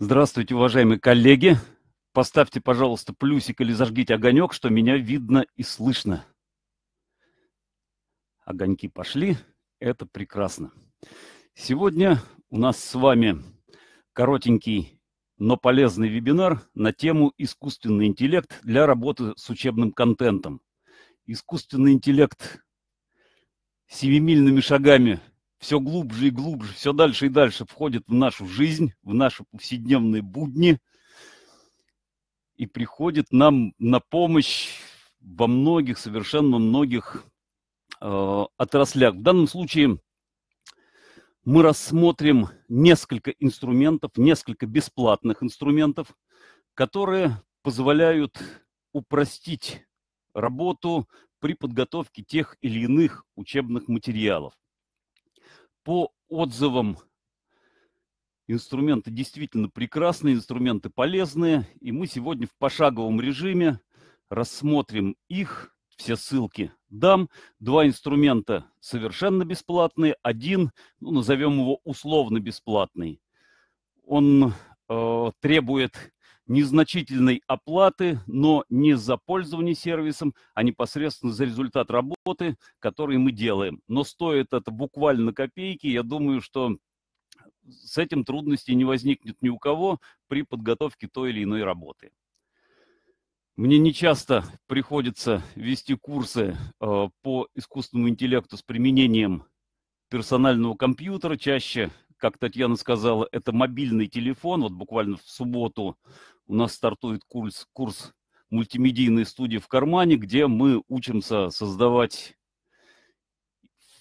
Здравствуйте, уважаемые коллеги. Поставьте, пожалуйста, плюсик или зажгите огонек, что меня видно и слышно. Огоньки пошли. Это прекрасно. Сегодня у нас с вами коротенький, но полезный вебинар на тему «Искусственный интеллект для работы с учебным контентом». Искусственный интеллект семимильными шагами все глубже и глубже, все дальше и дальше входит в нашу жизнь, в наши повседневные будни и приходит нам на помощь во многих, совершенно многих э, отраслях. В данном случае мы рассмотрим несколько инструментов, несколько бесплатных инструментов, которые позволяют упростить работу при подготовке тех или иных учебных материалов по отзывам инструменты действительно прекрасные, инструменты полезные. И мы сегодня в пошаговом режиме рассмотрим их. Все ссылки дам. Два инструмента совершенно бесплатные. Один, ну, назовем его условно бесплатный. Он э, требует незначительной оплаты, но не за пользование сервисом, а непосредственно за результат работы, который мы делаем. Но стоит это буквально копейки, я думаю, что с этим трудностей не возникнет ни у кого при подготовке той или иной работы. Мне не часто приходится вести курсы э, по искусственному интеллекту с применением персонального компьютера. Чаще, как Татьяна сказала, это мобильный телефон. Вот буквально в субботу у нас стартует курс, курс мультимедийной студии в кармане, где мы учимся создавать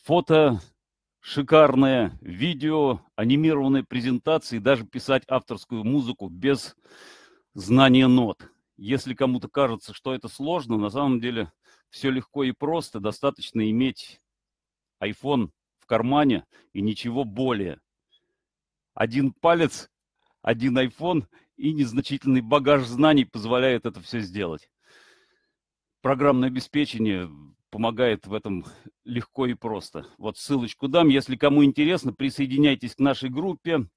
фото, шикарное видео, анимированные презентации, даже писать авторскую музыку без знания нот. Если кому-то кажется, что это сложно, на самом деле все легко и просто. Достаточно иметь iPhone в кармане и ничего более. Один палец, один iPhone и незначительный багаж знаний позволяет это все сделать. Программное обеспечение помогает в этом легко и просто. Вот ссылочку дам. Если кому интересно, присоединяйтесь к нашей группе.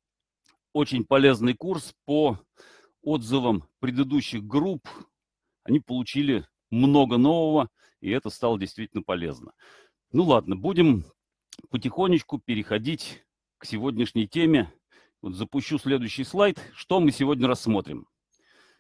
Очень полезный курс по отзывам предыдущих групп. Они получили много нового, и это стало действительно полезно. Ну ладно, будем потихонечку переходить к сегодняшней теме – вот запущу следующий слайд. Что мы сегодня рассмотрим?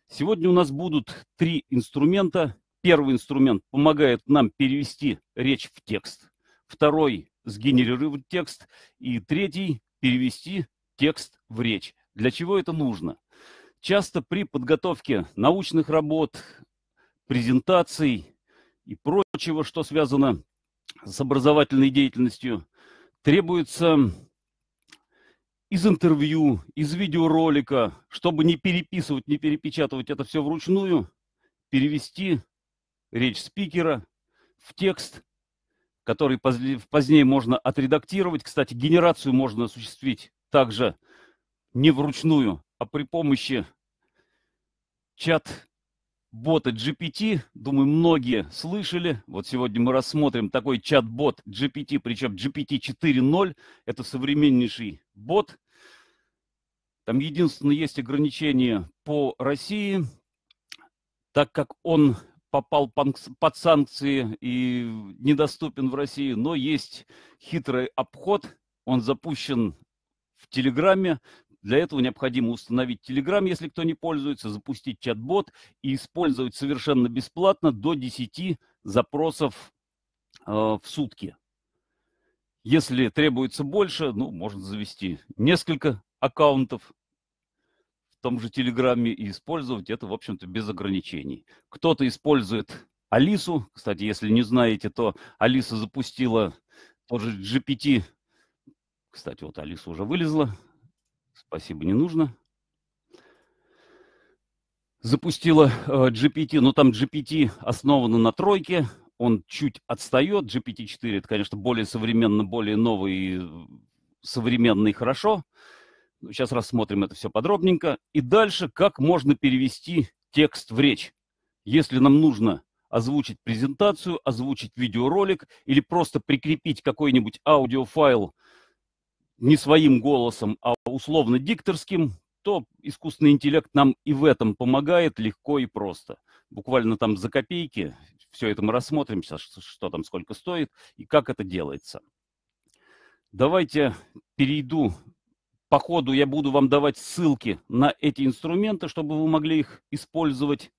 Сегодня у нас будут три инструмента. Первый инструмент помогает нам перевести речь в текст. Второй – сгенерировать текст. И третий – перевести текст в речь. Для чего это нужно? Часто при подготовке научных работ, презентаций и прочего, что связано с образовательной деятельностью, требуется из интервью, из видеоролика, чтобы не переписывать, не перепечатывать это все вручную, перевести речь спикера в текст, который позднее можно отредактировать. Кстати, генерацию можно осуществить также не вручную, а при помощи чат бота GPT, думаю, многие слышали. Вот сегодня мы рассмотрим такой чат-бот GPT, причем GPT 4.0. Это современнейший бот. Там единственное есть ограничение по России, так как он попал под санкции и недоступен в России, но есть хитрый обход. Он запущен в Телеграме, для этого необходимо установить Telegram, если кто не пользуется, запустить чат-бот и использовать совершенно бесплатно до 10 запросов э, в сутки. Если требуется больше, ну, можно завести несколько аккаунтов в том же Телеграме и использовать это, в общем-то, без ограничений. Кто-то использует Алису. Кстати, если не знаете, то Алиса запустила тоже GPT. Кстати, вот Алиса уже вылезла спасибо не нужно. Запустила э, GPT, но ну, там GPT основано на тройке, он чуть отстает. GPT-4 это, конечно, более современно, более новый, э, современный хорошо. Сейчас рассмотрим это все подробненько. И дальше, как можно перевести текст в речь. Если нам нужно озвучить презентацию, озвучить видеоролик или просто прикрепить какой-нибудь аудиофайл не своим голосом, а условно-дикторским, то искусственный интеллект нам и в этом помогает легко и просто. Буквально там за копейки все это мы рассмотрим сейчас, что там сколько стоит и как это делается. Давайте перейду. По ходу я буду вам давать ссылки на эти инструменты, чтобы вы могли их использовать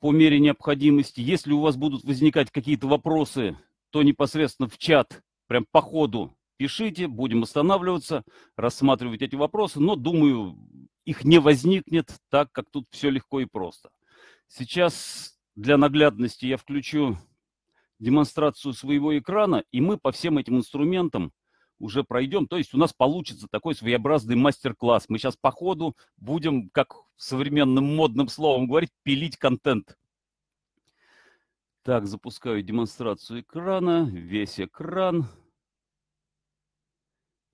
по мере необходимости. Если у вас будут возникать какие-то вопросы, то непосредственно в чат, прям по ходу пишите, будем останавливаться, рассматривать эти вопросы, но, думаю, их не возникнет, так как тут все легко и просто. Сейчас для наглядности я включу демонстрацию своего экрана, и мы по всем этим инструментам уже пройдем. То есть у нас получится такой своеобразный мастер-класс. Мы сейчас по ходу будем, как современным модным словом говорить, пилить контент. Так, запускаю демонстрацию экрана, весь экран.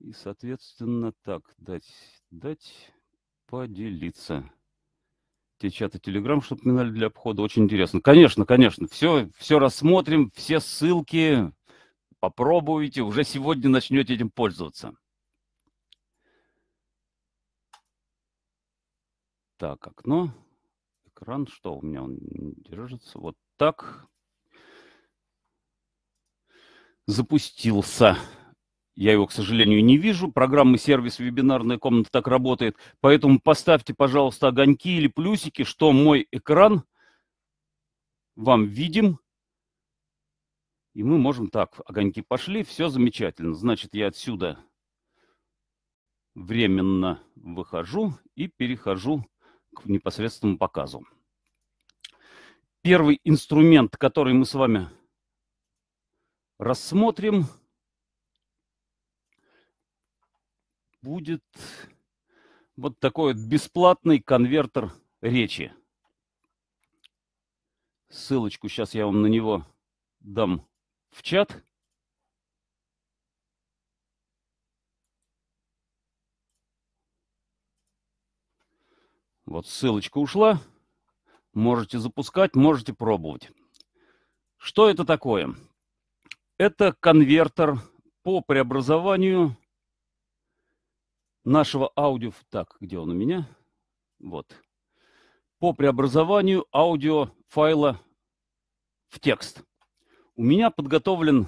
И, соответственно, так, дать, дать, поделиться. Те чаты телеграм, чтобы упоминали для обхода, очень интересно. Конечно, конечно, все, все рассмотрим, все ссылки, попробуйте, уже сегодня начнете этим пользоваться. Так, окно, экран, что у меня он держится? Вот так. Запустился. Я его, к сожалению, не вижу. Программы, сервис «Вебинарная комната» так работает. Поэтому поставьте, пожалуйста, огоньки или плюсики, что мой экран вам видим. И мы можем так, огоньки пошли, все замечательно. Значит, я отсюда временно выхожу и перехожу к непосредственному показу. Первый инструмент, который мы с вами рассмотрим – будет вот такой вот бесплатный конвертер речи. Ссылочку сейчас я вам на него дам в чат. Вот ссылочка ушла. Можете запускать, можете пробовать. Что это такое? Это конвертер по преобразованию нашего аудио, так, где он у меня? Вот. По преобразованию аудиофайла в текст. У меня подготовлен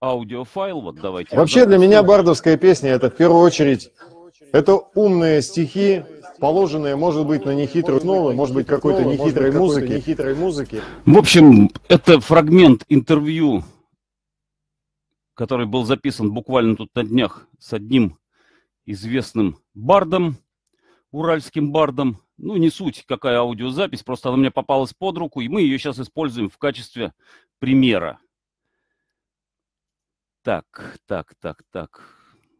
аудиофайл, вот давайте. Вообще для меня бардовская песня это в первую очередь, это умные стихи, положенные, может быть, на нехитрые основы, может быть, какой-то нехитрой музыки. В общем, это фрагмент интервью, который был записан буквально тут на днях с одним известным бардом, уральским бардом. Ну, не суть, какая аудиозапись, просто она мне попалась под руку, и мы ее сейчас используем в качестве примера. Так, так, так, так.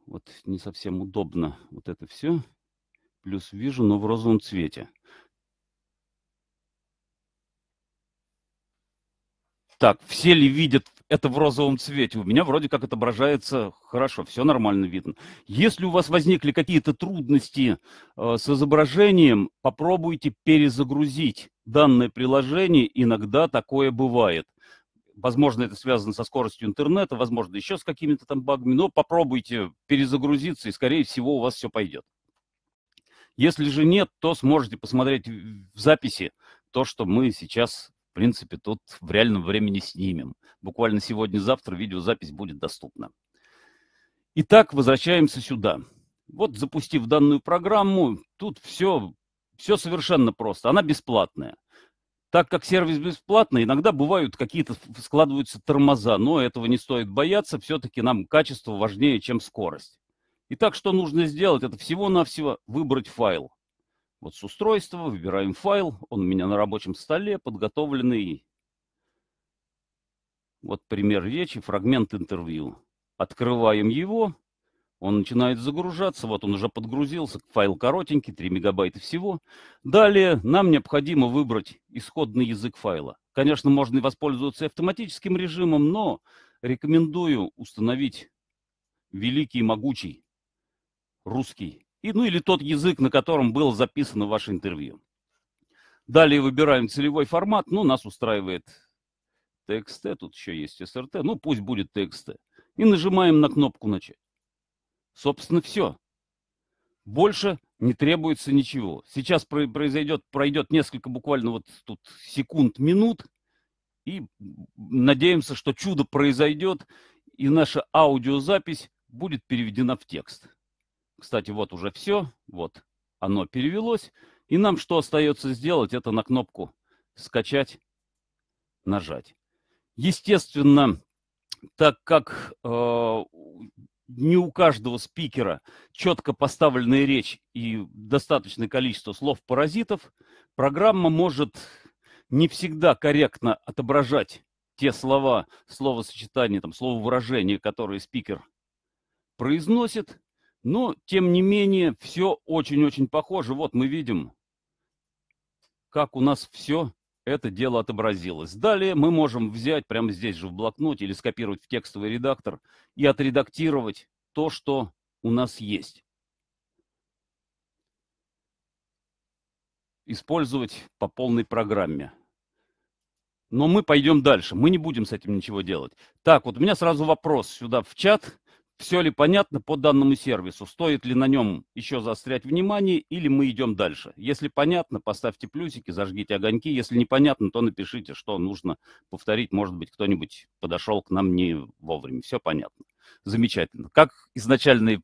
Вот не совсем удобно вот это все. Плюс вижу, но в розовом цвете. Так, все ли видят это в розовом цвете. У меня вроде как отображается хорошо, все нормально видно. Если у вас возникли какие-то трудности э, с изображением, попробуйте перезагрузить данное приложение. Иногда такое бывает. Возможно, это связано со скоростью интернета, возможно, еще с какими-то там багами, но попробуйте перезагрузиться, и, скорее всего, у вас все пойдет. Если же нет, то сможете посмотреть в записи то, что мы сейчас принципе, тут в реальном времени снимем. Буквально сегодня-завтра видеозапись будет доступна. Итак, возвращаемся сюда. Вот запустив данную программу, тут все, все совершенно просто. Она бесплатная. Так как сервис бесплатный, иногда бывают какие-то складываются тормоза, но этого не стоит бояться, все-таки нам качество важнее, чем скорость. Итак, что нужно сделать? Это всего-навсего выбрать файл. Вот с устройства выбираем файл, он у меня на рабочем столе, подготовленный. Вот пример речи, фрагмент интервью. Открываем его, он начинает загружаться, вот он уже подгрузился, файл коротенький, 3 мегабайта всего. Далее нам необходимо выбрать исходный язык файла. Конечно, можно воспользоваться автоматическим режимом, но рекомендую установить великий, могучий русский и, ну или тот язык, на котором было записано ваше интервью. Далее выбираем целевой формат. Ну, нас устраивает TXT, тут еще есть SRT. Ну, пусть будет TXT. И нажимаем на кнопку «Начать». Собственно, все. Больше не требуется ничего. Сейчас произойдет, пройдет несколько буквально вот тут секунд, минут, и надеемся, что чудо произойдет, и наша аудиозапись будет переведена в текст. Кстати, вот уже все. Вот оно перевелось. И нам что остается сделать, это на кнопку «Скачать», нажать. Естественно, так как э, не у каждого спикера четко поставленная речь и достаточное количество слов-паразитов, программа может не всегда корректно отображать те слова, словосочетания, там, слово выражения, которые спикер произносит, но, тем не менее, все очень-очень похоже. Вот мы видим, как у нас все это дело отобразилось. Далее мы можем взять прямо здесь же в блокноте или скопировать в текстовый редактор и отредактировать то, что у нас есть. Использовать по полной программе. Но мы пойдем дальше, мы не будем с этим ничего делать. Так, вот у меня сразу вопрос сюда в чат все ли понятно по данному сервису, стоит ли на нем еще заострять внимание или мы идем дальше. Если понятно, поставьте плюсики, зажгите огоньки. Если непонятно, то напишите, что нужно повторить. Может быть, кто-нибудь подошел к нам не вовремя. Все понятно. Замечательно. Как изначально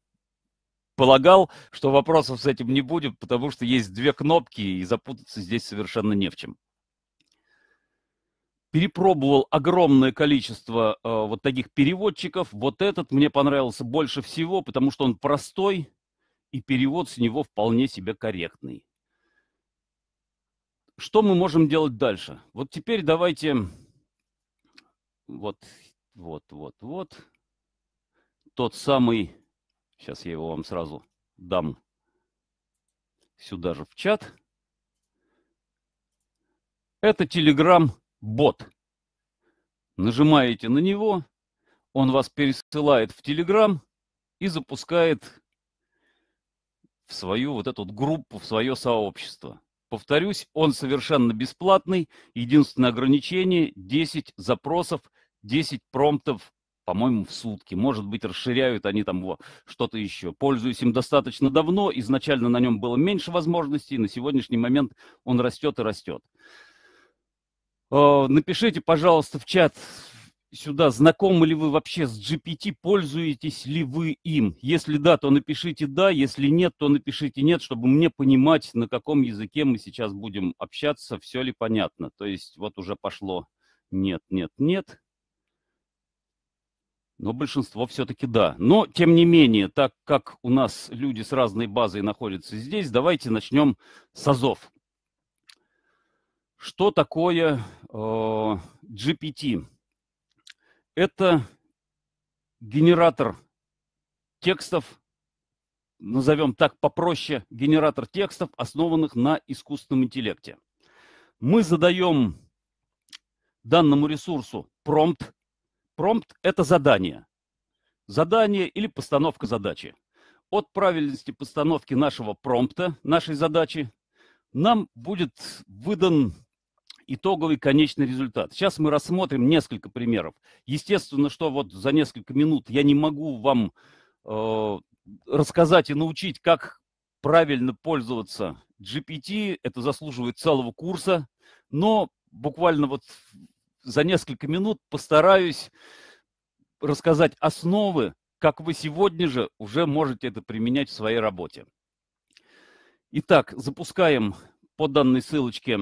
полагал, что вопросов с этим не будет, потому что есть две кнопки, и запутаться здесь совершенно не в чем перепробовал огромное количество э, вот таких переводчиков. Вот этот мне понравился больше всего, потому что он простой, и перевод с него вполне себе корректный. Что мы можем делать дальше? Вот теперь давайте... Вот, вот, вот, вот. Тот самый... Сейчас я его вам сразу дам сюда же в чат. Это Telegram бот. Нажимаете на него, он вас пересылает в Telegram и запускает в свою вот эту группу, в свое сообщество. Повторюсь, он совершенно бесплатный. Единственное ограничение – 10 запросов, 10 промптов, по-моему, в сутки. Может быть, расширяют они там что-то еще. Пользуюсь им достаточно давно. Изначально на нем было меньше возможностей. На сегодняшний момент он растет и растет. Э, напишите, пожалуйста, в чат сюда, знакомы ли вы вообще с GPT, пользуетесь ли вы им? Если да, то напишите «да», если нет, то напишите «нет», чтобы мне понимать, на каком языке мы сейчас будем общаться, все ли понятно. То есть вот уже пошло «нет, нет, нет». Но большинство все-таки да. Но, тем не менее, так как у нас люди с разной базой находятся здесь, давайте начнем с АЗОВ. Что такое э, GPT? Это генератор текстов, назовем так попроще, генератор текстов, основанных на искусственном интеллекте. Мы задаем данному ресурсу промпт. Промпт – это задание. Задание или постановка задачи. От правильности постановки нашего промпта, нашей задачи, нам будет выдан итоговый конечный результат. Сейчас мы рассмотрим несколько примеров. Естественно, что вот за несколько минут я не могу вам э, рассказать и научить, как правильно пользоваться GPT. Это заслуживает целого курса. Но буквально вот за несколько минут постараюсь рассказать основы, как вы сегодня же уже можете это применять в своей работе. Итак, запускаем по данной ссылочке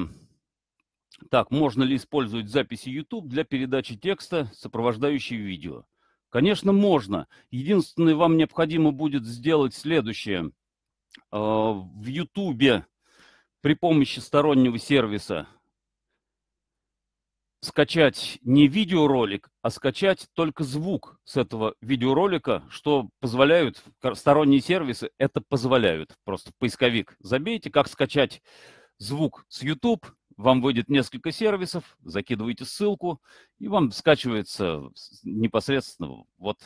так, можно ли использовать записи YouTube для передачи текста, сопровождающего видео? Конечно, можно. Единственное, вам необходимо будет сделать следующее. А, в YouTube при помощи стороннего сервиса скачать не видеоролик, а скачать только звук с этого видеоролика, что позволяют сторонние сервисы, это позволяют. Просто в поисковик забейте, как скачать звук с YouTube, вам выйдет несколько сервисов, закидываете ссылку, и вам скачивается непосредственно вот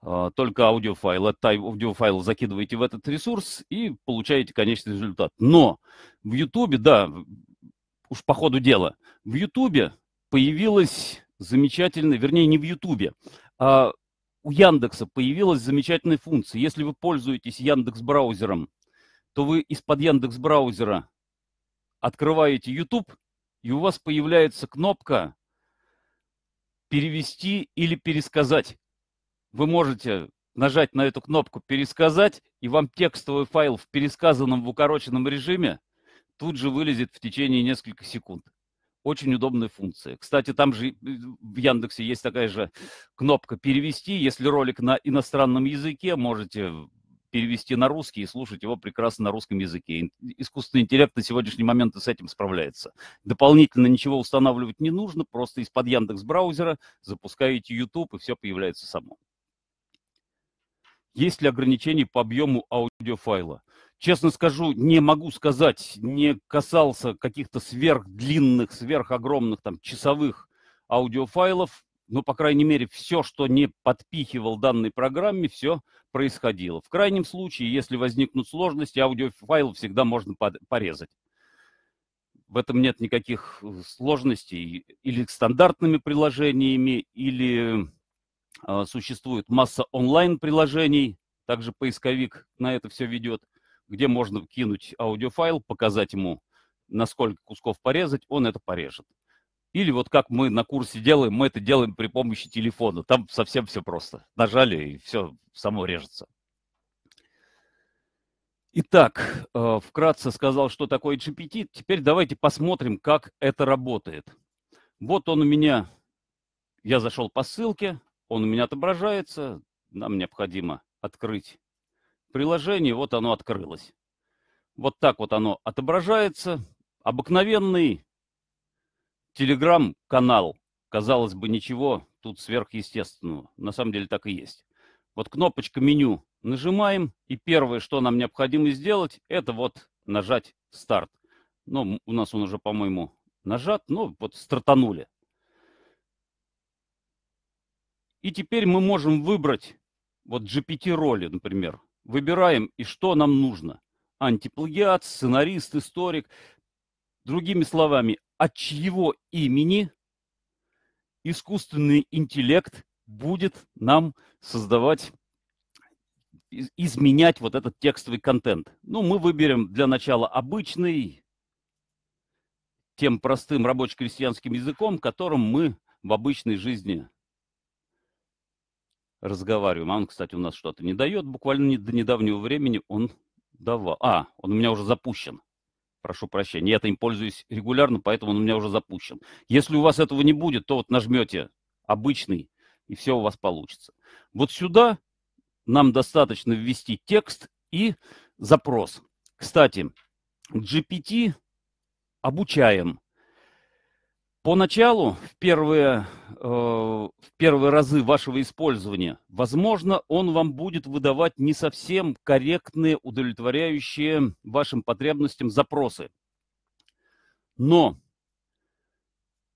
а, только аудиофайл. Этот аудиофайл закидываете в этот ресурс и получаете конечный результат. Но в Ютубе, да, уж по ходу дела, в Ютубе появилась замечательная, вернее, не в Ютубе, а у Яндекса появилась замечательная функция. Если вы пользуетесь Яндекс браузером, то вы из-под Яндекс браузера открываете YouTube, и у вас появляется кнопка «Перевести или пересказать». Вы можете нажать на эту кнопку «Пересказать», и вам текстовый файл в пересказанном в укороченном режиме тут же вылезет в течение нескольких секунд. Очень удобная функция. Кстати, там же э, в Яндексе есть такая же кнопка «Перевести». Если ролик на иностранном языке, можете перевести на русский и слушать его прекрасно на русском языке. Искусственный интеллект на сегодняшний момент и с этим справляется. Дополнительно ничего устанавливать не нужно, просто из-под Яндекс браузера запускаете YouTube и все появляется само. Есть ли ограничения по объему аудиофайла? Честно скажу, не могу сказать, не касался каких-то сверхдлинных, сверхогромных, там, часовых аудиофайлов ну, по крайней мере, все, что не подпихивал данной программе, все происходило. В крайнем случае, если возникнут сложности, аудиофайл всегда можно порезать. В этом нет никаких э, сложностей или стандартными приложениями, или э, существует масса онлайн-приложений, также поисковик на это все ведет, где можно кинуть аудиофайл, показать ему, насколько кусков порезать, он это порежет. Или вот как мы на курсе делаем, мы это делаем при помощи телефона. Там совсем все просто. Нажали, и все само режется. Итак, э, вкратце сказал, что такое GPT. Теперь давайте посмотрим, как это работает. Вот он у меня, я зашел по ссылке, он у меня отображается. Нам необходимо открыть приложение, вот оно открылось. Вот так вот оно отображается. Обыкновенный Телеграм-канал, казалось бы, ничего тут сверхъестественного. На самом деле так и есть. Вот кнопочка меню нажимаем, и первое, что нам необходимо сделать, это вот нажать старт. Ну, у нас он уже, по-моему, нажат, ну, вот стартанули. И теперь мы можем выбрать вот GPT-роли, например. Выбираем, и что нам нужно. Антиплагиат, сценарист, историк. Другими словами, от чьего имени искусственный интеллект будет нам создавать изменять вот этот текстовый контент. Ну, мы выберем для начала обычный, тем простым рабоче-крестьянским языком, которым мы в обычной жизни разговариваем. А он, кстати, у нас что-то не дает. Буквально до недавнего времени он давал. А, он у меня уже запущен прошу прощения, я-то им пользуюсь регулярно, поэтому он у меня уже запущен. Если у вас этого не будет, то вот нажмете обычный, и все у вас получится. Вот сюда нам достаточно ввести текст и запрос. Кстати, GPT обучаем. Поначалу, в первые, э, в первые разы вашего использования, возможно, он вам будет выдавать не совсем корректные, удовлетворяющие вашим потребностям запросы. Но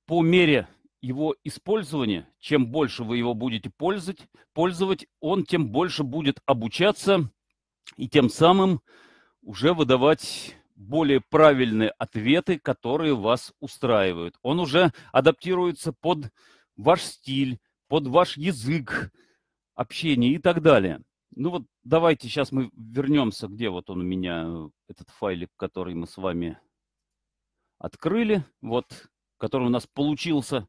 по мере его использования, чем больше вы его будете пользовать, пользовать он тем больше будет обучаться и тем самым уже выдавать более правильные ответы, которые вас устраивают. Он уже адаптируется под ваш стиль, под ваш язык общения и так далее. Ну вот давайте сейчас мы вернемся, где вот он у меня, этот файлик, который мы с вами открыли, вот, который у нас получился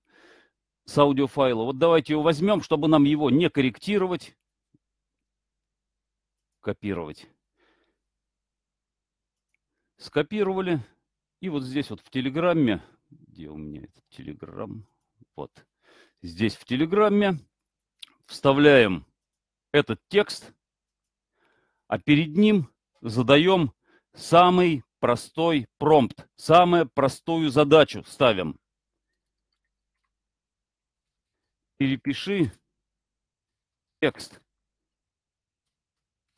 с аудиофайла. Вот давайте его возьмем, чтобы нам его не корректировать, копировать скопировали. И вот здесь вот в Телеграмме, где у меня этот Телеграм, вот, здесь в Телеграмме вставляем этот текст, а перед ним задаем самый простой промпт, самую простую задачу ставим. Перепиши текст.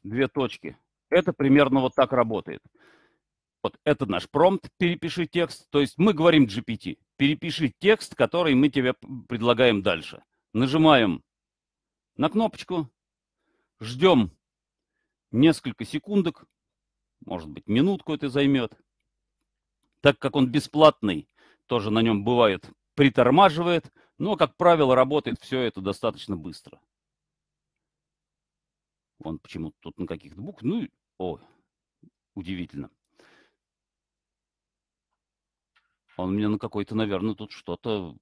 Две точки. Это примерно вот так работает. Вот это наш промпт, перепиши текст. То есть мы говорим GPT, перепиши текст, который мы тебе предлагаем дальше. Нажимаем на кнопочку, ждем несколько секундок, может быть, минутку это займет. Так как он бесплатный, тоже на нем бывает притормаживает, но, как правило, работает все это достаточно быстро. Он почему-то тут на каких-то букв, ну, о, удивительно. Он мне на какой-то, наверное, тут что-то,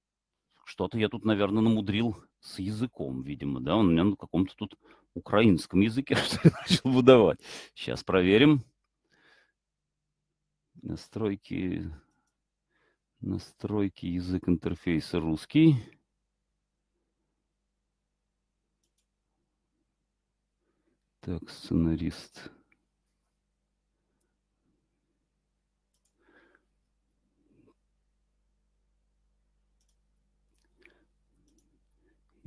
что-то я тут, наверное, намудрил с языком, видимо, да, он меня на каком-то тут украинском языке начал выдавать. Сейчас проверим. Настройки, настройки, язык интерфейса русский. Так, сценарист.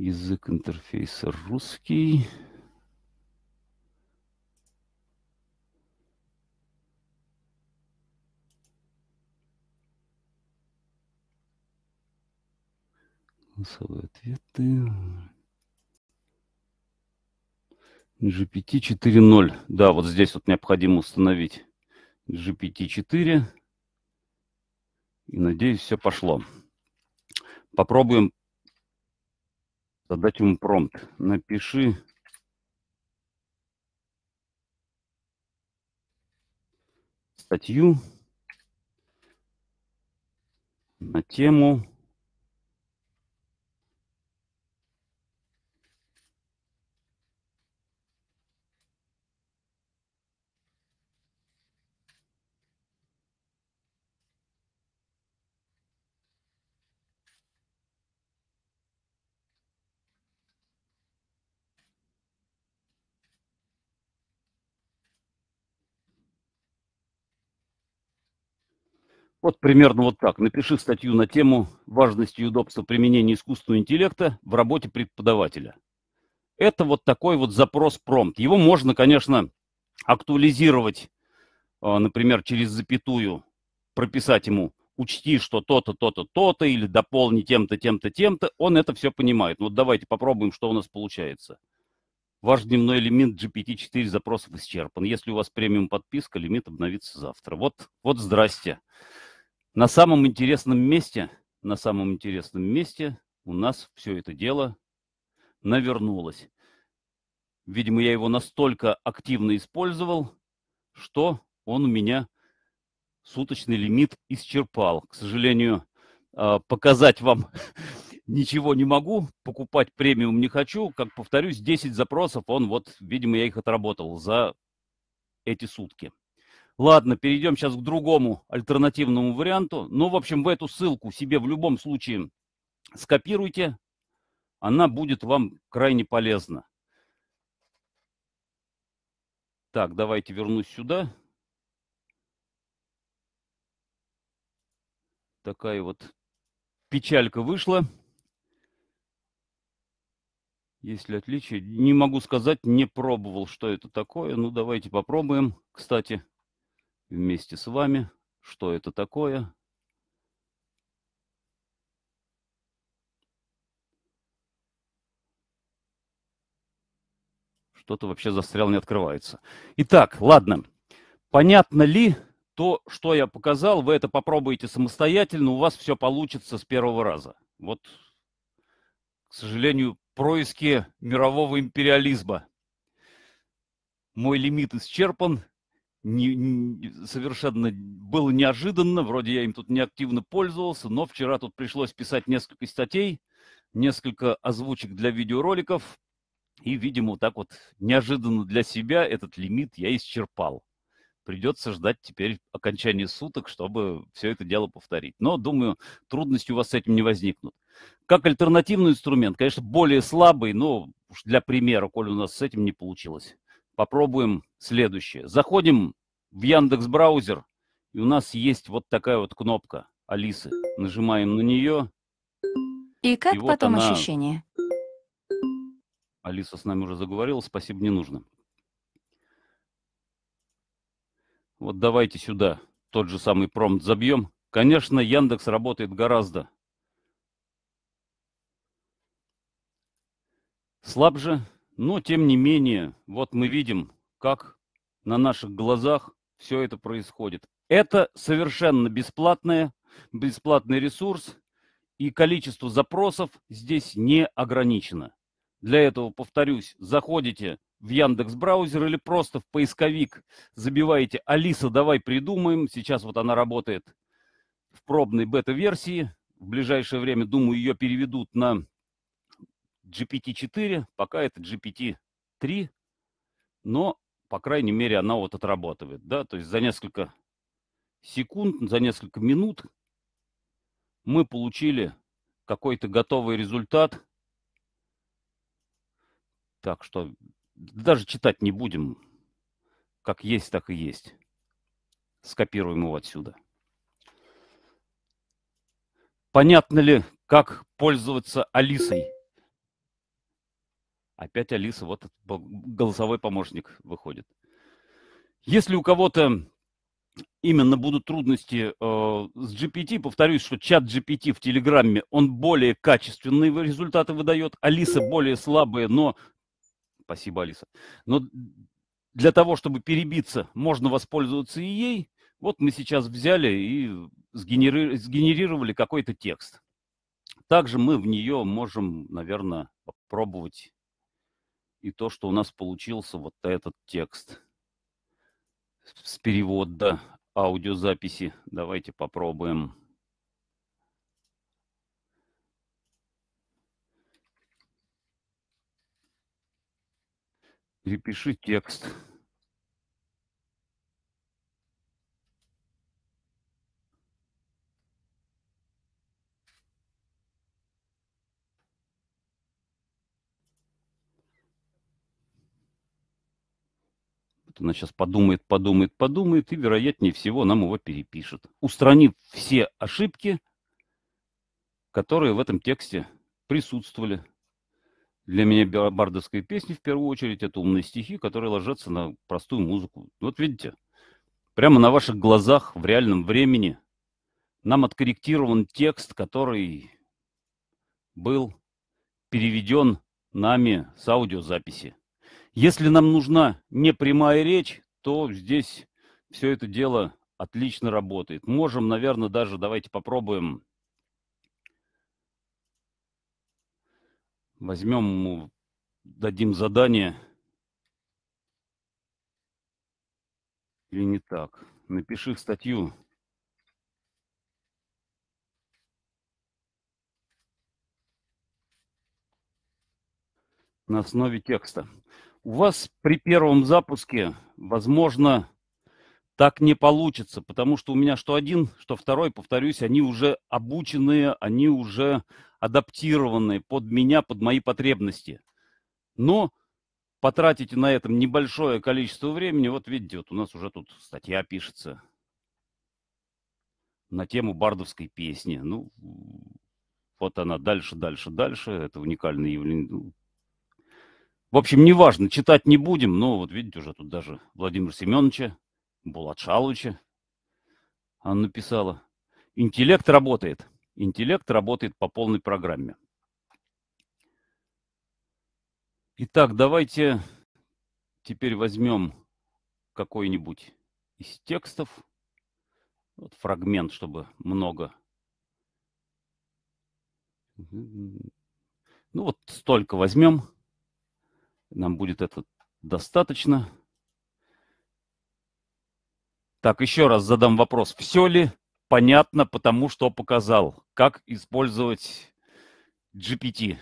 Язык интерфейса русский. Голосовые ответы. GPT 4.0. Да, вот здесь вот необходимо установить GPT 4. И надеюсь, все пошло. Попробуем задать ему промпт. Напиши статью на тему Вот примерно вот так. Напиши статью на тему важности и удобства применения искусственного интеллекта в работе преподавателя. Это вот такой вот запрос-промпт. Его можно, конечно, актуализировать, а, например, через запятую, прописать ему «учти, что то-то, то-то, то-то» или «дополни тем-то, тем-то, тем-то». Он это все понимает. вот давайте попробуем, что у нас получается. Ваш дневной лимит GPT-4 запросов исчерпан. Если у вас премиум подписка, лимит обновится завтра. Вот, вот здрасте. На самом интересном месте, на самом интересном месте у нас все это дело навернулось. Видимо, я его настолько активно использовал, что он у меня суточный лимит исчерпал. К сожалению, а, показать вам ничего не могу, покупать премиум не хочу. Как повторюсь, 10 запросов, он вот, видимо, я их отработал за эти сутки. Ладно, перейдем сейчас к другому альтернативному варианту. Ну, в общем, в эту ссылку себе в любом случае скопируйте. Она будет вам крайне полезна. Так, давайте вернусь сюда. Такая вот печалька вышла. Есть ли отличие? Не могу сказать, не пробовал, что это такое. Ну, давайте попробуем, кстати вместе с вами, что это такое. Что-то вообще застрял, не открывается. Итак, ладно. Понятно ли то, что я показал? Вы это попробуете самостоятельно, у вас все получится с первого раза. Вот, к сожалению, происки мирового империализма. Мой лимит исчерпан, не, не, совершенно было неожиданно, вроде я им тут неактивно пользовался, но вчера тут пришлось писать несколько статей, несколько озвучек для видеороликов, и, видимо, так вот неожиданно для себя этот лимит я исчерпал. Придется ждать теперь окончания суток, чтобы все это дело повторить. Но, думаю, трудности у вас с этим не возникнут. Как альтернативный инструмент, конечно, более слабый, но уж для примера, коль у нас с этим не получилось попробуем следующее. Заходим в Яндекс браузер, и у нас есть вот такая вот кнопка Алисы. Нажимаем на нее. И как и вот потом она... ощущение? Алиса с нами уже заговорила, спасибо, не нужно. Вот давайте сюда тот же самый промпт забьем. Конечно, Яндекс работает гораздо слабже, но, тем не менее, вот мы видим, как на наших глазах все это происходит. Это совершенно бесплатное, бесплатный ресурс, и количество запросов здесь не ограничено. Для этого, повторюсь, заходите в Яндекс браузер или просто в поисковик забиваете «Алиса, давай придумаем». Сейчас вот она работает в пробной бета-версии. В ближайшее время, думаю, ее переведут на GPT-4, пока это GPT-3, но, по крайней мере, она вот отрабатывает, да, то есть за несколько секунд, за несколько минут мы получили какой-то готовый результат. Так что даже читать не будем. Как есть, так и есть. Скопируем его отсюда. Понятно ли, как пользоваться Алисой? Опять Алиса, вот голосовой помощник выходит. Если у кого-то именно будут трудности э, с GPT. Повторюсь, что чат GPT в Телеграмме, он более качественные результаты выдает, Алиса более слабые, но... Спасибо, Алиса. Но для того, чтобы перебиться, можно воспользоваться и ей. Вот мы сейчас взяли и сгенери... сгенерировали какой-то текст. Также мы в нее можем, наверное, попробовать и то, что у нас получился вот этот текст с перевода аудиозаписи. Давайте попробуем. Перепиши текст. Она сейчас подумает, подумает, подумает и, вероятнее всего, нам его перепишет, устранив все ошибки, которые в этом тексте присутствовали. Для меня бардовская песня, в первую очередь, это умные стихи, которые ложатся на простую музыку. Вот видите, прямо на ваших глазах в реальном времени нам откорректирован текст, который был переведен нами с аудиозаписи. Если нам нужна не прямая речь, то здесь все это дело отлично работает. Можем, наверное, даже давайте попробуем. Возьмем, дадим задание. Или не так. Напиши статью. На основе текста у вас при первом запуске, возможно, так не получится, потому что у меня что один, что второй, повторюсь, они уже обученные, они уже адаптированные под меня, под мои потребности. Но потратите на этом небольшое количество времени. Вот видите, вот у нас уже тут статья пишется на тему бардовской песни. Ну, вот она дальше, дальше, дальше. Это уникальное явление. Ну, в общем, неважно, читать не будем, но вот видите, уже тут даже Владимир Семеновича, Булат Шаловича Анна писала. Интеллект работает. Интеллект работает по полной программе. Итак, давайте теперь возьмем какой-нибудь из текстов. Вот фрагмент, чтобы много. Ну вот столько возьмем. Нам будет это достаточно. Так, еще раз задам вопрос. Все ли понятно потому, что показал? Как использовать GPT?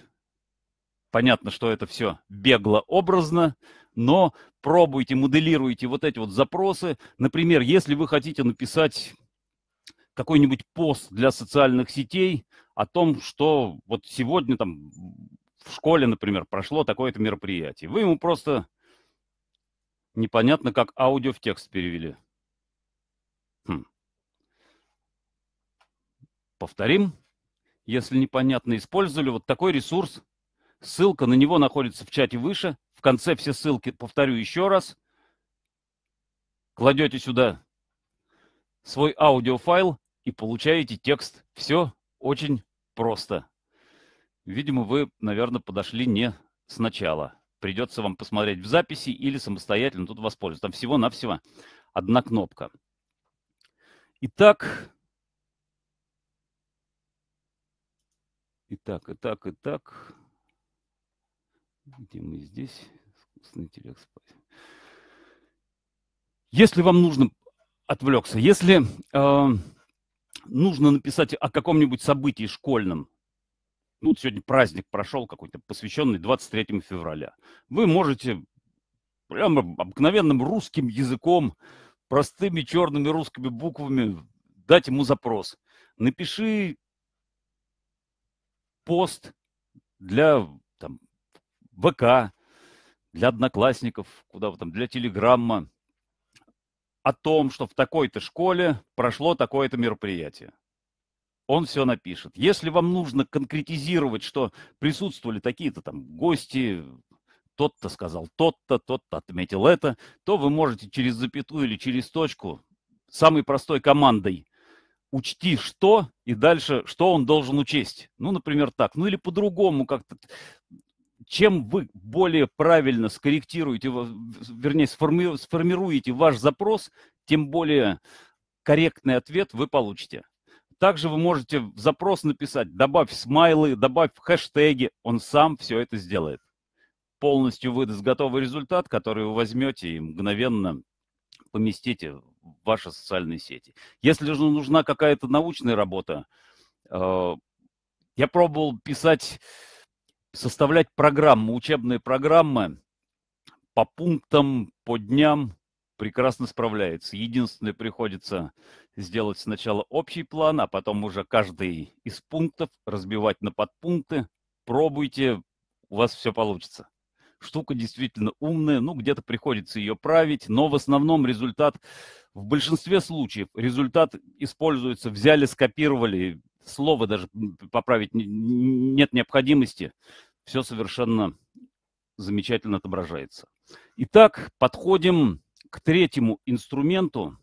Понятно, что это все бегло образно, но пробуйте, моделируйте вот эти вот запросы. Например, если вы хотите написать какой-нибудь пост для социальных сетей о том, что вот сегодня там в школе, например, прошло такое-то мероприятие. Вы ему просто непонятно, как аудио в текст перевели. Хм. Повторим. Если непонятно, использовали вот такой ресурс. Ссылка на него находится в чате выше. В конце все ссылки повторю еще раз. Кладете сюда свой аудиофайл и получаете текст. Все очень просто. Видимо, вы, наверное, подошли не сначала. Придется вам посмотреть в записи или самостоятельно тут воспользоваться. Там всего-навсего одна кнопка. Итак, Итак, итак, итак. Где мы здесь? Искусственный интеллект спать. Если вам нужно отвлекся, если э, нужно написать о каком-нибудь событии школьном, ну, сегодня праздник прошел какой-то, посвященный 23 февраля. Вы можете прямо обыкновенным русским языком, простыми черными русскими буквами дать ему запрос. Напиши пост для там, ВК, для одноклассников, куда вы там, для телеграмма, о том, что в такой-то школе прошло такое-то мероприятие он все напишет. Если вам нужно конкретизировать, что присутствовали такие-то там гости, тот-то сказал тот-то, тот-то отметил это, то вы можете через запятую или через точку самой простой командой учти что и дальше что он должен учесть. Ну, например, так. Ну или по-другому как-то. Чем вы более правильно скорректируете, вернее, сформируете ваш запрос, тем более корректный ответ вы получите. Также вы можете в запрос написать, добавь смайлы, добавь хэштеги, он сам все это сделает. Полностью выдаст готовый результат, который вы возьмете и мгновенно поместите в ваши социальные сети. Если же нужна какая-то научная работа, э, я пробовал писать, составлять программы, учебные программы по пунктам, по дням, прекрасно справляется. Единственное, приходится сделать сначала общий план, а потом уже каждый из пунктов разбивать на подпункты. Пробуйте, у вас все получится. Штука действительно умная, ну где-то приходится ее править, но в основном результат, в большинстве случаев результат используется, взяли, скопировали, слово даже поправить нет необходимости, все совершенно замечательно отображается. Итак, подходим к третьему инструменту.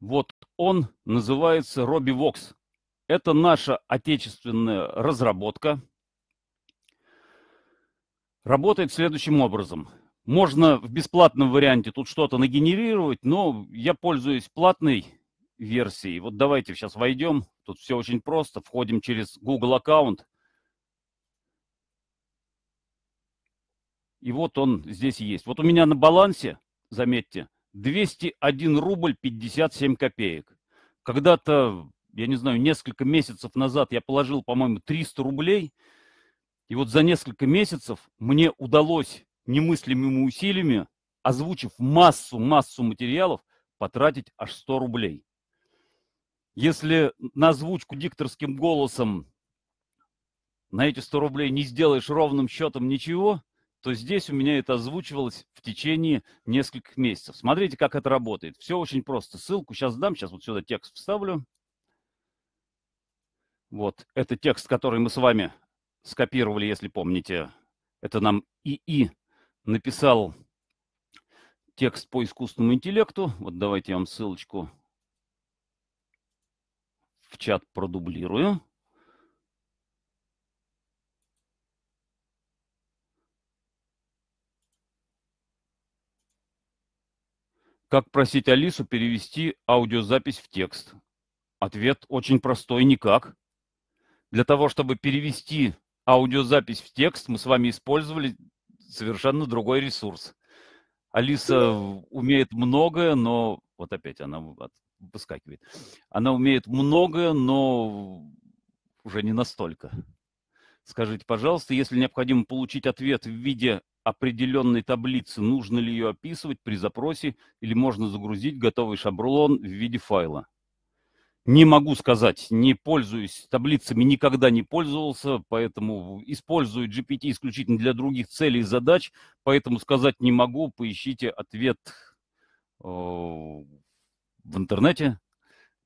Вот он называется RobiVox. Это наша отечественная разработка. Работает следующим образом. Можно в бесплатном варианте тут что-то нагенерировать, но я пользуюсь платной версией. Вот давайте сейчас войдем. Тут все очень просто. Входим через Google аккаунт. И вот он здесь есть. Вот у меня на балансе, заметьте, 201 рубль 57 копеек. Когда-то, я не знаю, несколько месяцев назад я положил, по-моему, 300 рублей. И вот за несколько месяцев мне удалось немыслимыми усилиями, озвучив массу-массу материалов, потратить аж 100 рублей. Если на озвучку дикторским голосом на эти 100 рублей не сделаешь ровным счетом ничего, то здесь у меня это озвучивалось в течение нескольких месяцев. Смотрите, как это работает. Все очень просто. Ссылку сейчас дам, сейчас вот сюда текст вставлю. Вот, это текст, который мы с вами скопировали, если помните. Это нам ИИ написал текст по искусственному интеллекту. Вот давайте я вам ссылочку в чат продублирую. Как просить Алису перевести аудиозапись в текст? Ответ очень простой – никак. Для того, чтобы перевести аудиозапись в текст, мы с вами использовали совершенно другой ресурс. Алиса умеет многое, но... Вот опять она выскакивает. Она умеет многое, но уже не настолько. Скажите, пожалуйста, если необходимо получить ответ в виде определенной таблицы, нужно ли ее описывать при запросе или можно загрузить готовый шаблон в виде файла. Не могу сказать, не пользуюсь таблицами, никогда не пользовался, поэтому использую GPT исключительно для других целей и задач, поэтому сказать не могу, поищите ответ э, в интернете,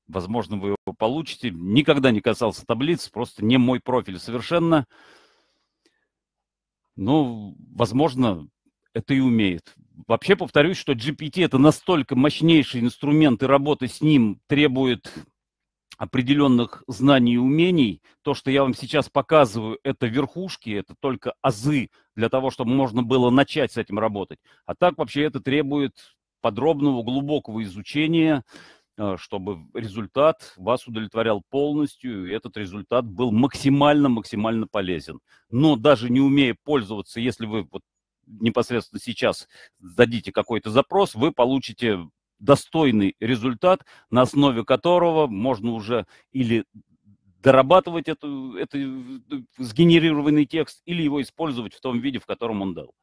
возможно, вы его получите. Никогда не касался таблиц, просто не мой профиль совершенно но, ну, возможно, это и умеет. Вообще повторюсь, что GPT это настолько мощнейший инструмент, и работа с ним требует определенных знаний и умений. То, что я вам сейчас показываю, это верхушки, это только азы для того, чтобы можно было начать с этим работать. А так вообще это требует подробного, глубокого изучения, а, чтобы результат вас удовлетворял полностью, и этот результат был максимально-максимально полезен. Но даже не умея пользоваться, если вы вот непосредственно сейчас зададите какой-то запрос, вы получите достойный результат, на основе которого можно уже или дорабатывать эту, это э, сгенерированный текст, или его использовать в том виде, в котором он дал.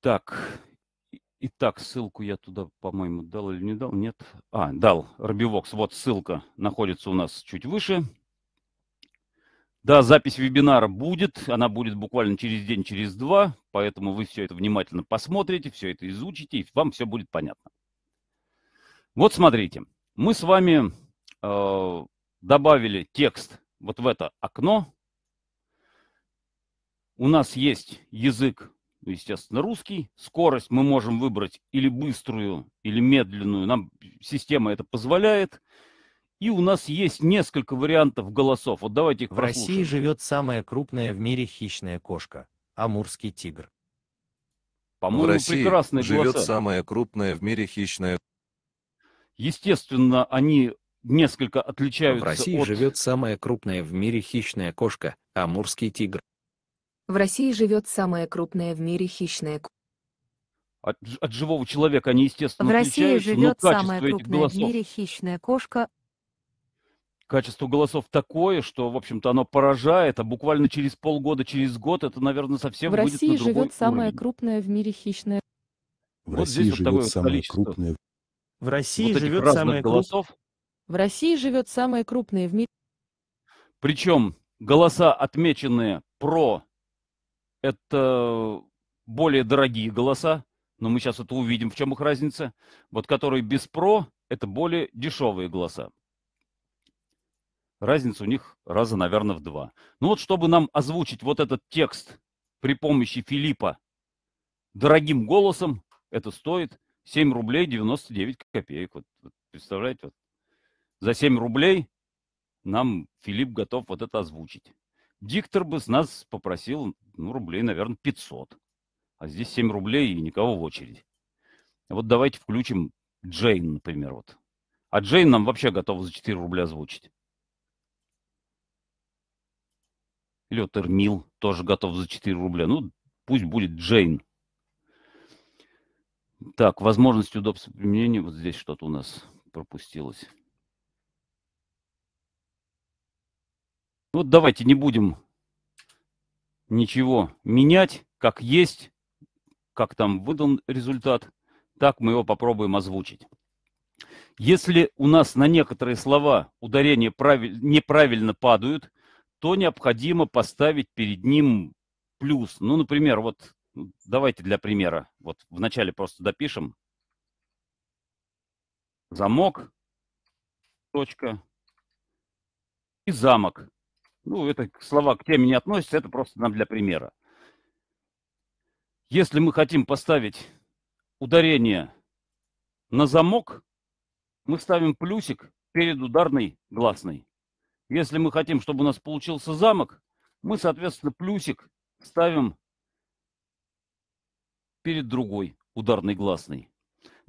Так, Итак, ссылку я туда, по-моему, дал или не дал? Нет. А, дал. Робивокс. Вот ссылка находится у нас чуть выше. Да, запись вебинара будет. Она будет буквально через день, через два. Поэтому вы все это внимательно посмотрите, все это изучите, и вам все будет понятно. Вот смотрите. Мы с вами э, добавили текст вот в это окно. У нас есть язык ну, естественно, русский. Скорость мы можем выбрать или быструю, или медленную. Нам система это позволяет. И у нас есть несколько вариантов голосов. Вот давайте их В прослушаем. России живет самая крупная в мире хищная кошка – амурский тигр. По-моему, в России прекрасные живет голоса. самая крупная в мире хищная. Естественно, они несколько отличаются. В России от... живет самая крупная в мире хищная кошка – амурский тигр. В России живет самая крупная в мире хищная кошка. От, от живого человека они, естественно, В России живет самая крупная в мире хищная кошка. Качество голосов такое, что, в общем-то, оно поражает, а буквально через полгода, через год это, наверное, совсем в будет России на живет уровень. самая крупная в мире хищная. В вот России живет вот самая крупная. В России вот живет самая голосов. В России живет самые крупные в мире. Причем голоса отмеченные про это более дорогие голоса, но мы сейчас это увидим, в чем их разница. Вот которые без про, это более дешевые голоса. Разница у них раза, наверное, в два. Ну вот, чтобы нам озвучить вот этот текст при помощи Филиппа дорогим голосом, это стоит 7 рублей 99 копеек. Вот, вот представляете, вот. за 7 рублей нам Филипп готов вот это озвучить диктор бы с нас попросил, ну, рублей, наверное, 500. А здесь 7 рублей и никого в очередь. Вот давайте включим Джейн, например, вот. А Джейн нам вообще готова за 4 рубля озвучить. Или вот Эрмил тоже готов за 4 рубля. Ну, пусть будет Джейн. Так, возможность удобства применения. Вот здесь что-то у нас пропустилось. Вот ну, давайте не будем ничего менять, как есть, как там выдан результат, так мы его попробуем озвучить. Если у нас на некоторые слова ударения неправильно падают, то необходимо поставить перед ним плюс. Ну, например, вот давайте для примера, вот вначале просто допишем. Замок, точка и замок. Ну, это слова к теме не относятся, это просто нам для примера. Если мы хотим поставить ударение на замок, мы ставим плюсик перед ударной гласной. Если мы хотим, чтобы у нас получился замок, мы, соответственно, плюсик ставим перед другой ударной гласной.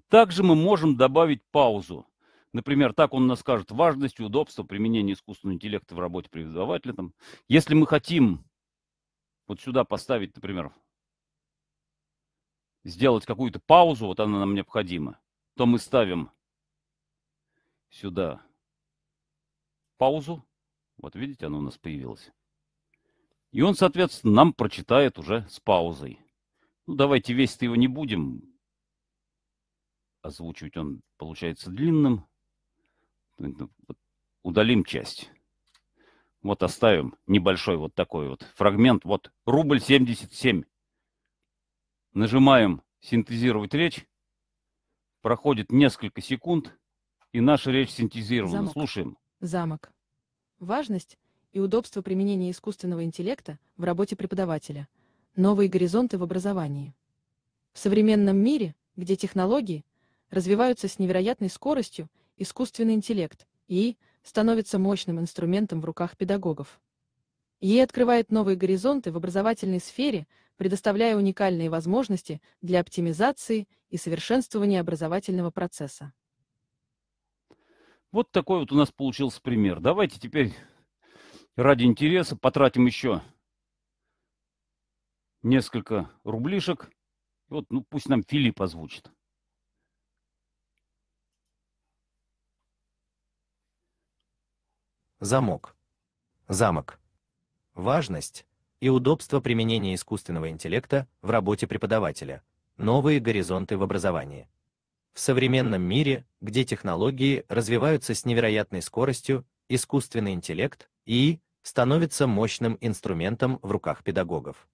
Также мы можем добавить паузу. Например, так он нас скажет, важность и удобство применения искусственного интеллекта в работе преподавателя. Там. Если мы хотим вот сюда поставить, например, сделать какую-то паузу, вот она нам необходима, то мы ставим сюда паузу. Вот видите, она у нас появилась. И он, соответственно, нам прочитает уже с паузой. Ну, давайте весь-то его не будем озвучивать. Он получается длинным. Ну, удалим часть. Вот оставим небольшой вот такой вот фрагмент. Вот рубль 77. Нажимаем синтезировать речь. Проходит несколько секунд, и наша речь синтезирована. Замок. Слушаем. Замок. Важность и удобство применения искусственного интеллекта в работе преподавателя. Новые горизонты в образовании. В современном мире, где технологии развиваются с невероятной скоростью искусственный интеллект, И становится мощным инструментом в руках педагогов. ИИ открывает новые горизонты в образовательной сфере, предоставляя уникальные возможности для оптимизации и совершенствования образовательного процесса. Вот такой вот у нас получился пример. Давайте теперь ради интереса потратим еще несколько рублишек. Вот, ну пусть нам Филипп озвучит. Замок. Замок. Важность и удобство применения искусственного интеллекта в работе преподавателя. Новые горизонты в образовании. В современном мире, где технологии развиваются с невероятной скоростью, искусственный интеллект и становится мощным инструментом в руках педагогов.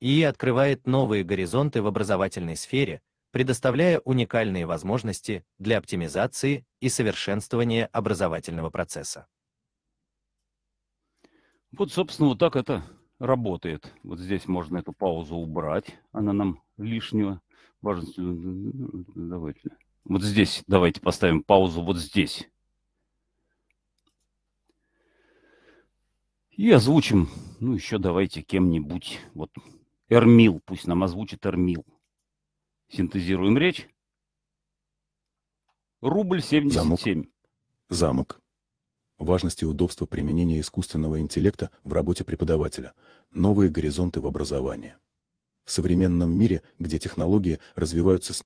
ИИ открывает новые горизонты в образовательной сфере, предоставляя уникальные возможности для оптимизации и совершенствования образовательного процесса. Вот, собственно, вот так это работает. Вот здесь можно эту паузу убрать. Она нам лишнего важности. Ну, давайте. Вот здесь давайте поставим паузу вот здесь. И озвучим, ну еще давайте кем-нибудь. Вот Эрмил, пусть нам озвучит Эрмил. Синтезируем речь. Рубль 77. Замок. Замок важности удобства применения искусственного интеллекта в работе преподавателя, новые горизонты в образовании. В современном мире, где технологии развиваются... С...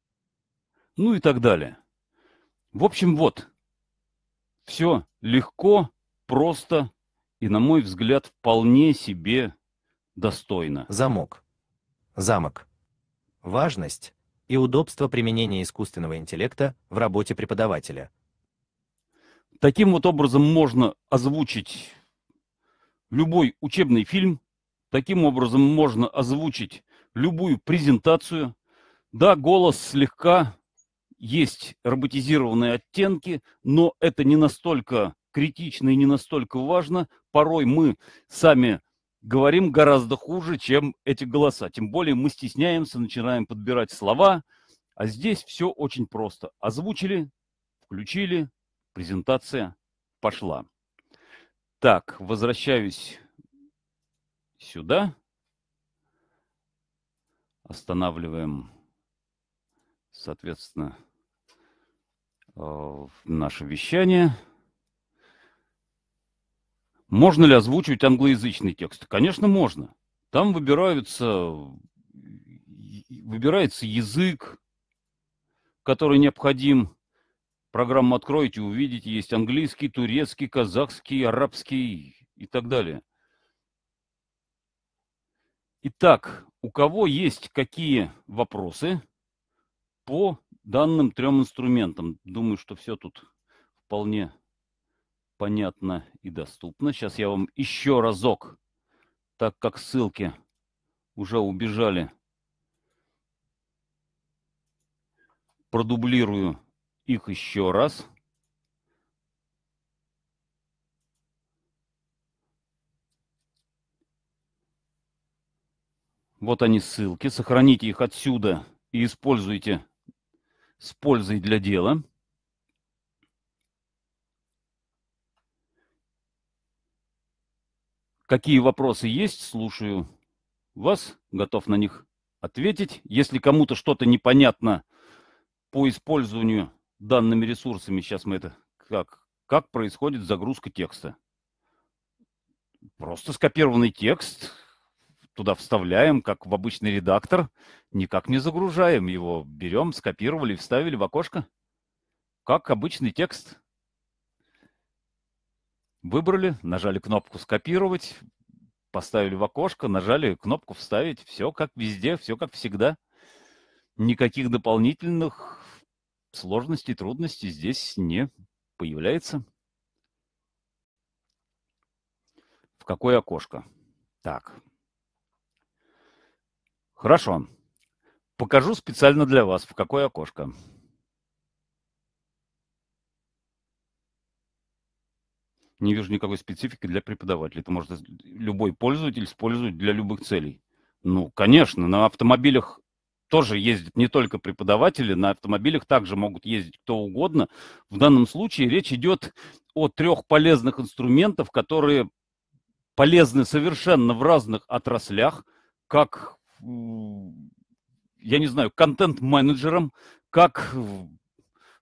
Ну и так далее. В общем, вот. Все легко, просто и, на мой взгляд, вполне себе достойно. Замок. Замок. Важность и удобство применения искусственного интеллекта в работе преподавателя – Таким вот образом можно озвучить любой учебный фильм, таким образом можно озвучить любую презентацию. Да, голос слегка есть роботизированные оттенки, но это не настолько критично и не настолько важно. Порой мы сами говорим гораздо хуже, чем эти голоса. Тем более мы стесняемся, начинаем подбирать слова. А здесь все очень просто. Озвучили, включили, презентация пошла. Так, возвращаюсь сюда. Останавливаем, соответственно, э, наше вещание. Можно ли озвучивать англоязычный текст? Конечно, можно. Там выбираются, выбирается язык, который необходим Программу откроете, увидите, есть английский, турецкий, казахский, арабский и так далее. Итак, у кого есть какие вопросы по данным трем инструментам? Думаю, что все тут вполне понятно и доступно. Сейчас я вам еще разок, так как ссылки уже убежали, продублирую их еще раз. Вот они ссылки. Сохраните их отсюда и используйте с пользой для дела. Какие вопросы есть, слушаю вас, готов на них ответить. Если кому-то что-то непонятно по использованию данными ресурсами сейчас мы это как? Как происходит загрузка текста? Просто скопированный текст туда вставляем, как в обычный редактор, никак не загружаем его. Берем, скопировали, вставили в окошко, как обычный текст. Выбрали, нажали кнопку «Скопировать», поставили в окошко, нажали кнопку «Вставить». Все как везде, все как всегда. Никаких дополнительных сложностей, трудности здесь не появляется. В какое окошко? Так. Хорошо. Покажу специально для вас, в какое окошко. Не вижу никакой специфики для преподавателей. Это может любой пользователь использовать для любых целей. Ну, конечно, на автомобилях тоже ездят не только преподаватели, на автомобилях также могут ездить кто угодно. В данном случае речь идет о трех полезных инструментах, которые полезны совершенно в разных отраслях, как, я не знаю, контент-менеджерам, как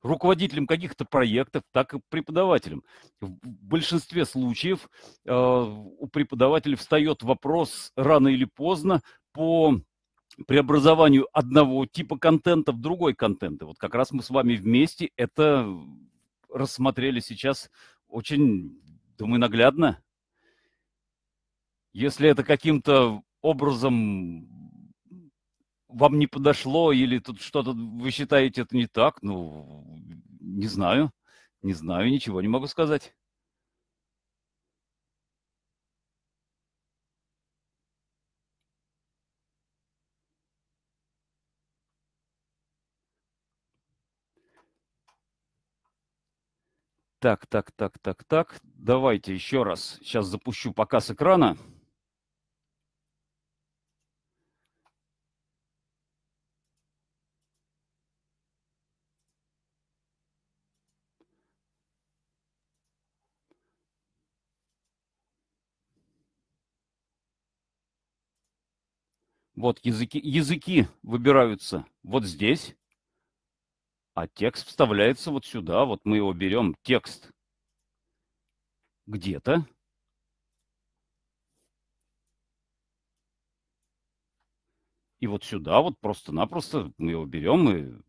руководителям каких-то проектов, так и преподавателям. В большинстве случаев э, у преподавателей встает вопрос рано или поздно по преобразованию одного типа контента в другой контент. И вот как раз мы с вами вместе это рассмотрели сейчас очень, думаю, наглядно. Если это каким-то образом вам не подошло или тут что-то вы считаете это не так, ну, не знаю, не знаю, ничего не могу сказать. Так, так, так, так, так. Давайте еще раз. Сейчас запущу показ экрана. Вот языки, языки выбираются вот здесь. А текст вставляется вот сюда. Вот мы его берем, текст где-то. И вот сюда вот просто-напросто мы его берем и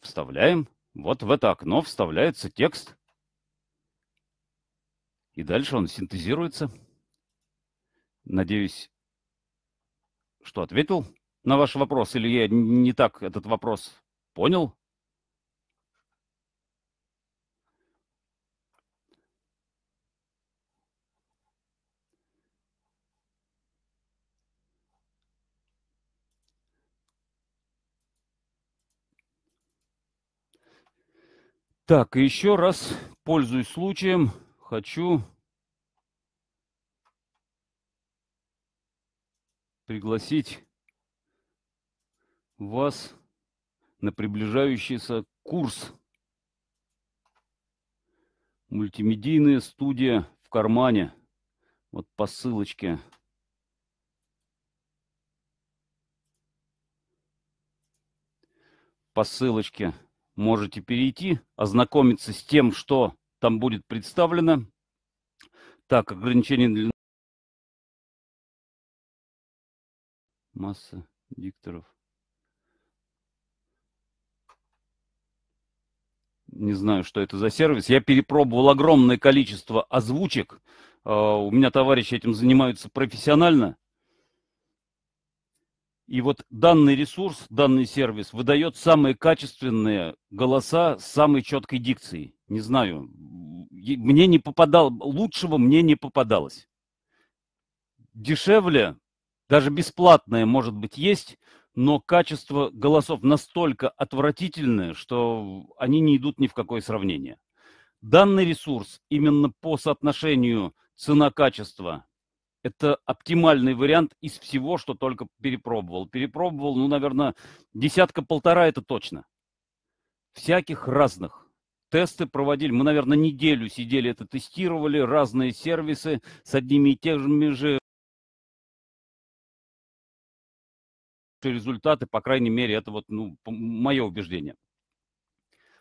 вставляем. Вот в это окно вставляется текст. И дальше он синтезируется. Надеюсь, что ответил на ваш вопрос, или я не так этот вопрос понял. Так, еще раз, пользуясь случаем, хочу пригласить вас на приближающийся курс мультимедийная студия в кармане. Вот по ссылочке. По ссылочке можете перейти, ознакомиться с тем, что там будет представлено. Так, ограничение длины масса дикторов. Не знаю, что это за сервис. Я перепробовал огромное количество озвучек. А, у меня товарищи этим занимаются профессионально. И вот данный ресурс, данный сервис выдает самые качественные голоса с самой четкой дикцией. Не знаю, мне не попадало, лучшего мне не попадалось. Дешевле, даже бесплатное, может быть, есть, но качество голосов настолько отвратительное, что они не идут ни в какое сравнение. Данный ресурс именно по соотношению цена-качество это оптимальный вариант из всего, что только перепробовал. Перепробовал, ну, наверное, десятка-полтора это точно. Всяких разных. Тесты проводили, мы, наверное, неделю сидели, это тестировали, разные сервисы с одними и теми же результаты, по крайней мере, это вот ну, мое убеждение.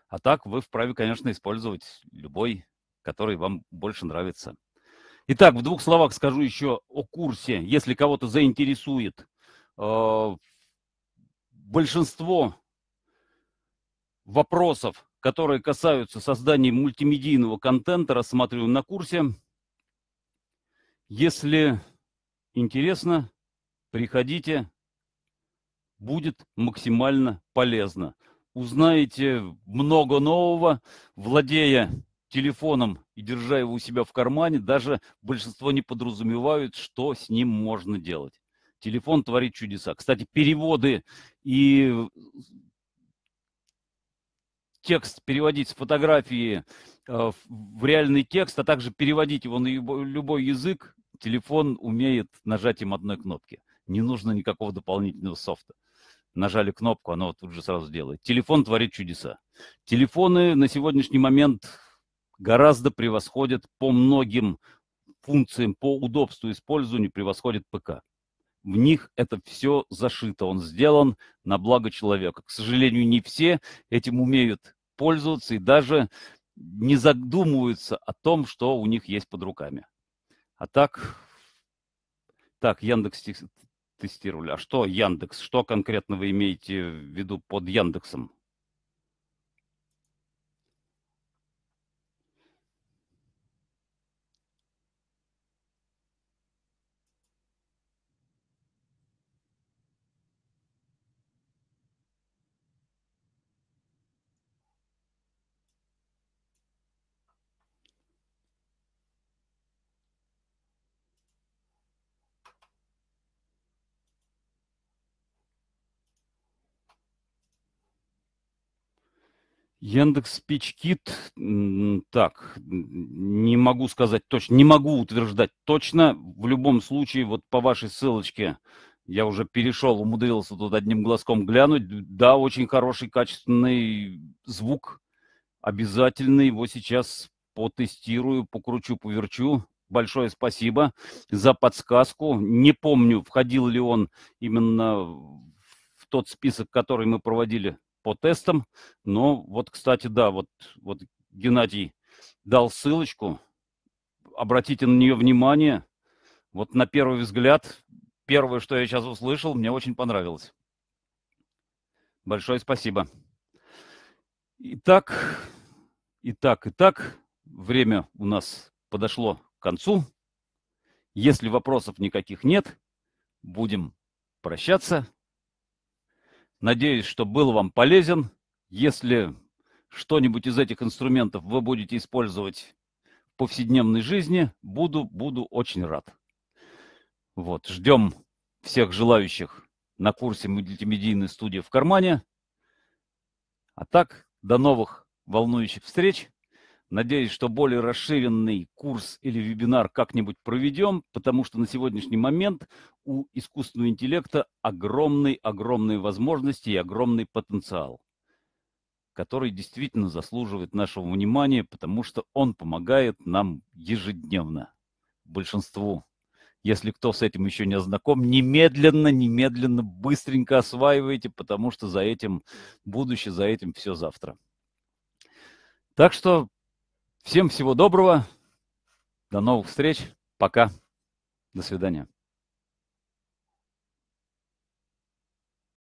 А так вы вправе, конечно, использовать любой, который вам больше нравится. Итак, в двух словах скажу еще о курсе, если кого-то заинтересует. Э, большинство вопросов, которые касаются создания мультимедийного контента, рассматриваем на курсе. Если интересно, приходите, будет максимально полезно. Узнаете много нового, владея телефоном и держа его у себя в кармане, даже большинство не подразумевают, что с ним можно делать. Телефон творит чудеса. Кстати, переводы и текст переводить с фотографии э, в реальный текст, а также переводить его на любой язык, телефон умеет нажатием одной кнопки. Не нужно никакого дополнительного софта. Нажали кнопку, оно тут же сразу делает. Телефон творит чудеса. Телефоны на сегодняшний момент гораздо превосходит по многим функциям, по удобству использования превосходит ПК. В них это все зашито, он сделан на благо человека. К сожалению, не все этим умеют пользоваться и даже не задумываются о том, что у них есть под руками. А так, так, Яндекс тестировали. А что Яндекс? Что конкретно вы имеете в виду под Яндексом? Яндекс Спичкит, так, не могу сказать точно, не могу утверждать точно. В любом случае, вот по вашей ссылочке, я уже перешел, умудрился тут одним глазком глянуть. Да, очень хороший, качественный звук, обязательно его сейчас потестирую, покручу, поверчу. Большое спасибо за подсказку. Не помню, входил ли он именно в тот список, который мы проводили по тестам. Но вот, кстати, да, вот, вот Геннадий дал ссылочку. Обратите на нее внимание. Вот на первый взгляд, первое, что я сейчас услышал, мне очень понравилось. Большое спасибо. Итак, итак, итак, время у нас подошло к концу. Если вопросов никаких нет, будем прощаться. Надеюсь, что был вам полезен. Если что-нибудь из этих инструментов вы будете использовать в повседневной жизни, буду, буду очень рад. Вот, ждем всех желающих на курсе мультимедийной студии в кармане. А так, до новых волнующих встреч. Надеюсь, что более расширенный курс или вебинар как-нибудь проведем, потому что на сегодняшний момент у искусственного интеллекта огромные-огромные возможности и огромный потенциал, который действительно заслуживает нашего внимания, потому что он помогает нам ежедневно, большинству. Если кто с этим еще не ознаком, немедленно, немедленно, быстренько осваивайте, потому что за этим будущее, за этим все завтра. Так что Всем всего доброго. До новых встреч. Пока. До свидания.